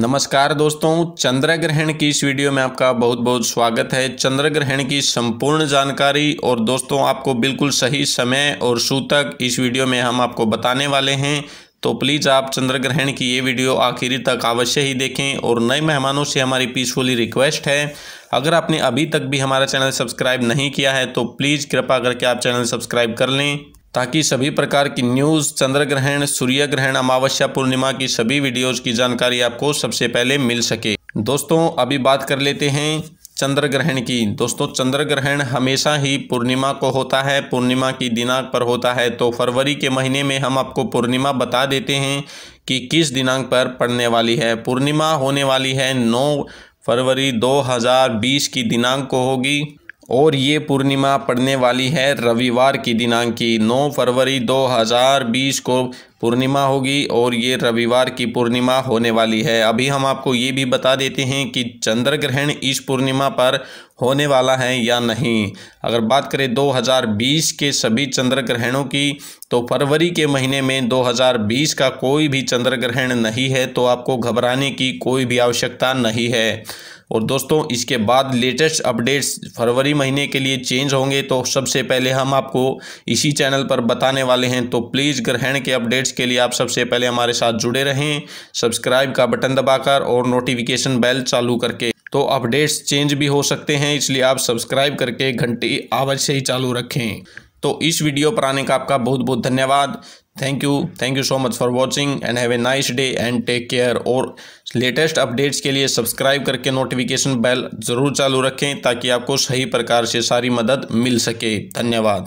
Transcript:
नमस्कार दोस्तों चंद्र ग्रहण की इस वीडियो में आपका बहुत बहुत स्वागत है चंद्र ग्रहण की संपूर्ण जानकारी और दोस्तों आपको बिल्कुल सही समय और सूतक इस वीडियो में हम आपको बताने वाले हैं तो प्लीज़ आप चंद्र ग्रहण की ये वीडियो आखिरी तक अवश्य ही देखें और नए मेहमानों से हमारी पीसफुली रिक्वेस्ट है अगर आपने अभी तक भी हमारा चैनल सब्सक्राइब नहीं किया है तो प्लीज़ कृपा करके आप चैनल सब्सक्राइब कर लें ताकि सभी प्रकार की न्यूज़ चंद्र ग्रहण सूर्य ग्रहण अमावस्या पूर्णिमा की सभी वीडियोज़ की जानकारी आपको सबसे पहले मिल सके दोस्तों अभी बात कर लेते हैं चंद्र ग्रहण की दोस्तों चंद्र ग्रहण हमेशा ही पूर्णिमा को होता है पूर्णिमा की दिनांक पर होता है तो फरवरी के महीने में हम आपको पूर्णिमा बता देते हैं कि किस दिनांक पर पड़ने वाली है पूर्णिमा होने वाली है 9 फरवरी 2020 की दिनांक को होगी और ये पूर्णिमा पड़ने वाली है रविवार की दिनांक की 9 फरवरी 2020 को पूर्णिमा होगी और ये रविवार की पूर्णिमा होने वाली है अभी हम आपको ये भी बता देते हैं कि चंद्र ग्रहण इस पूर्णिमा पर होने वाला है या नहीं अगर बात करें 2020 के सभी चंद्र ग्रहणों की तो फरवरी के महीने में 2020 का कोई भी चंद्र ग्रहण नहीं है तो आपको घबराने की कोई भी आवश्यकता नहीं है और दोस्तों इसके बाद लेटेस्ट अपडेट्स फरवरी महीने के लिए चेंज होंगे तो सबसे पहले हम आपको इसी चैनल पर बताने वाले हैं तो प्लीज़ ग्रहण के अपडेट्स के लिए आप सबसे पहले हमारे साथ जुड़े रहें सब्सक्राइब का बटन दबाकर और नोटिफिकेशन बेल चालू करके तो अपडेट्स चेंज भी हो सकते हैं इसलिए आप सब्सक्राइब करके घंटी आवश्य ही चालू रखें तो इस वीडियो पर आने का आपका बहुत बहुत धन्यवाद thank you thank you so much for watching and have a nice day and take care और लेटेस्ट अपडेट्स के लिए सब्सक्राइब करके नोटिफिकेशन बेल ज़रूर चालू रखें ताकि आपको सही प्रकार से सारी मदद मिल सके धन्यवाद